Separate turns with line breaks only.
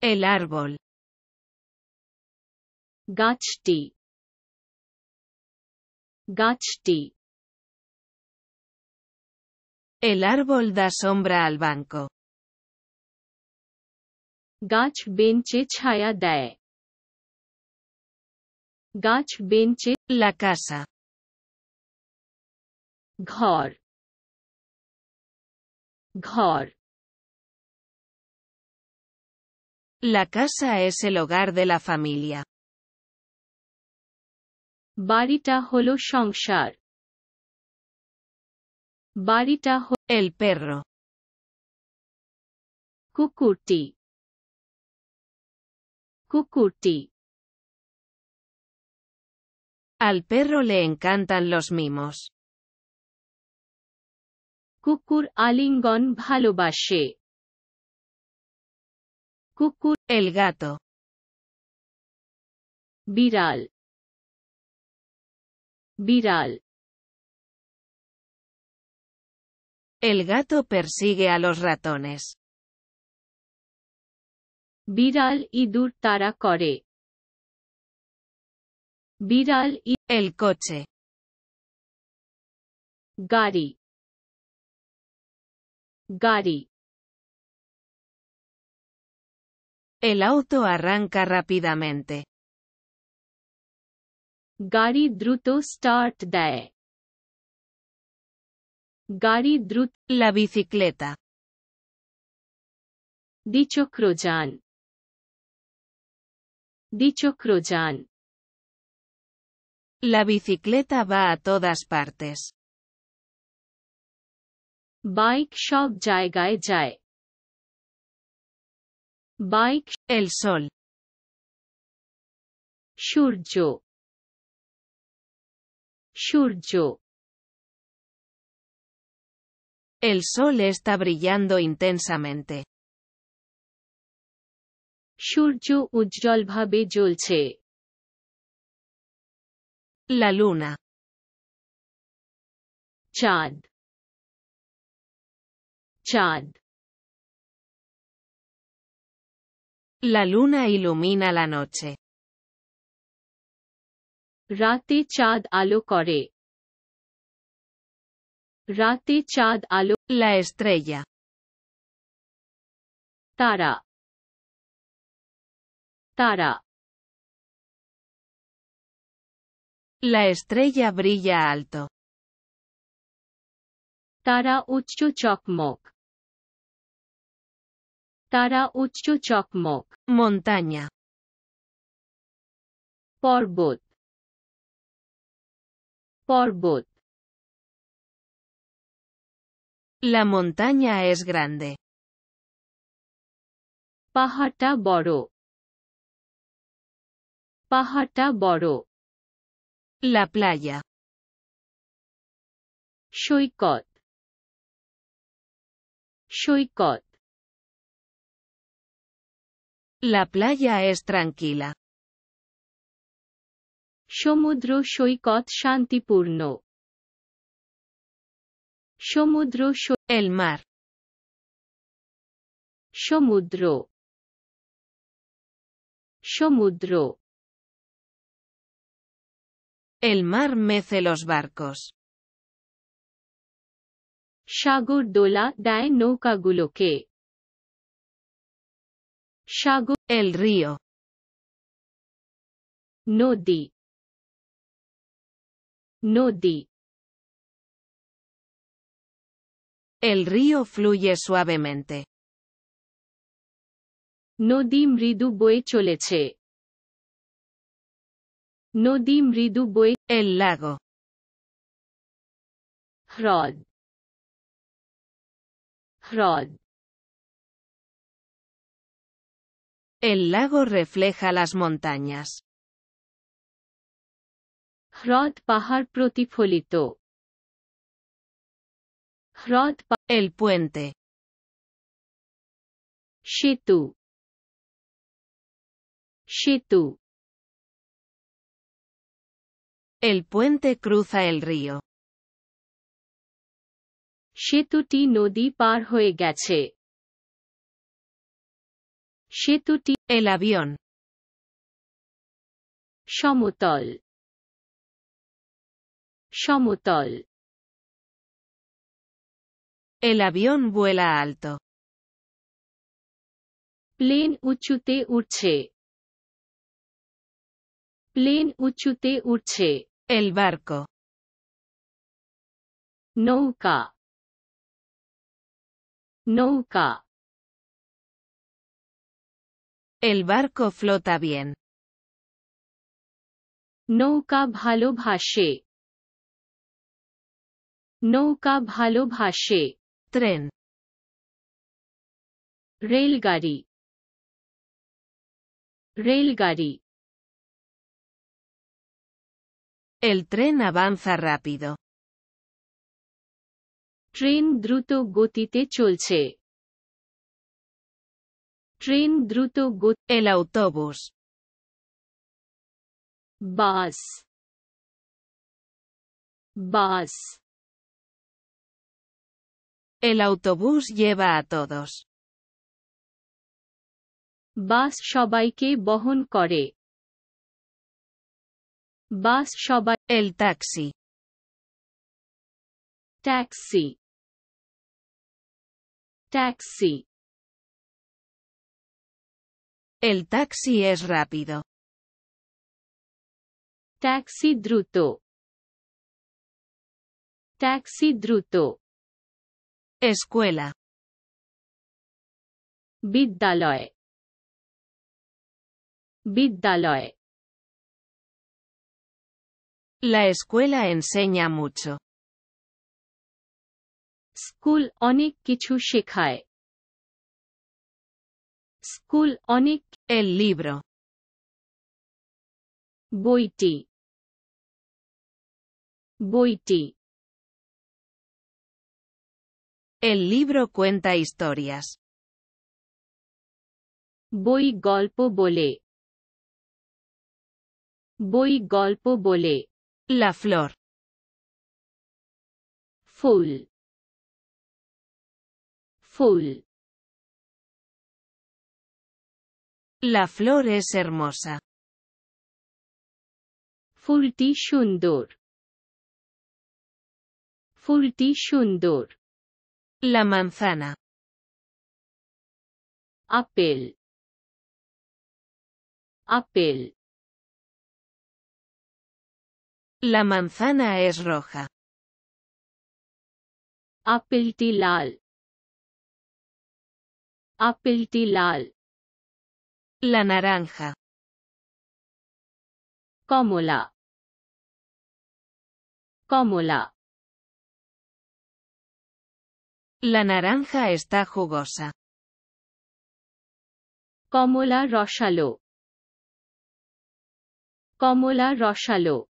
El árbol. Gachti. Gachti. El árbol da sombra al banco. Gach benche chaya dae. Gach benche. La casa. Ghor. Ghor. La casa es el hogar de la familia. Barita holo shongshar. Barita holo el perro. Kukurti. Kukurti. Al perro le encantan los mimos. Kukur alingon bhalobashe el gato. Viral. Viral. El gato persigue a los ratones. Viral y tara core. Viral y el coche. Gari. Gari. El auto arranca rápidamente. GARI DRUTO START DAE GARI Drut La bicicleta. Dicho KROJAN Dicho KROJAN La bicicleta va a todas partes. Bike shop Gai JAE Bike, el sol. Shurjo. Shurjo. El sol está brillando intensamente. Shurjo ujjolbhabe jolche. La luna. Chad. Chad. La luna ilumina la noche. Rati chad alo Rati chad Alu. La estrella. Tara. Tara. La estrella brilla alto. Tara uchu chokmok. Tara, montaña. Montaña, Montaña. Porbot. La montaña es grande. Pahata boro. Pahata boro. La playa. Shuikot. La playa es tranquila. Shomudro Shoikot Shantipurno. Shomudro Sho, El mar. Shomudro. Shomudro. El mar mece los barcos. Shagur Dola Dae Nuka Guloke. Shago, el río. Nodi. Nodi. El río fluye suavemente. Nodi mridu boe choleche. Nodi mridu boe, el lago. Hrod. El lago refleja las montañas. Jrod Pahar Protifolito. Hrod El puente. Shitu. Shitu. El puente cruza el río. Shetuti nodi par hoye gache el avión. Shomutol. Shomutol. El avión vuela alto. Plane uchute urche. Plane uchute urche. El barco. Nouka. Nouka. El barco flota bien. Halob Hashe. No cab Halob Hashe. Tren. Railgari. Railgari. El tren avanza rápido. Tren druto gotite cholche druto gut el autobús. Bus. Bus. El autobús lleva a todos. Bus shabaike bohun kore. Bus shabai. El Taxi. Taxi. taxi. El taxi es rápido. Taxi druto. Taxi druto. Escuela. Biddaloe. Vidyalaya. La escuela enseña mucho. School. onik Kichu School School. El libro. Boiti. Boiti. El libro cuenta historias. Boy golpo bole. Boy golpo bole. La flor. Full. Full. La flor es hermosa. Fulti shundur. La manzana. Apel. Apel. La manzana es roja. Apeltilal. Apeltilal. La naranja. Cómula. Cómula. La naranja está jugosa. Cómula Rochalú. Cómula Rochalú.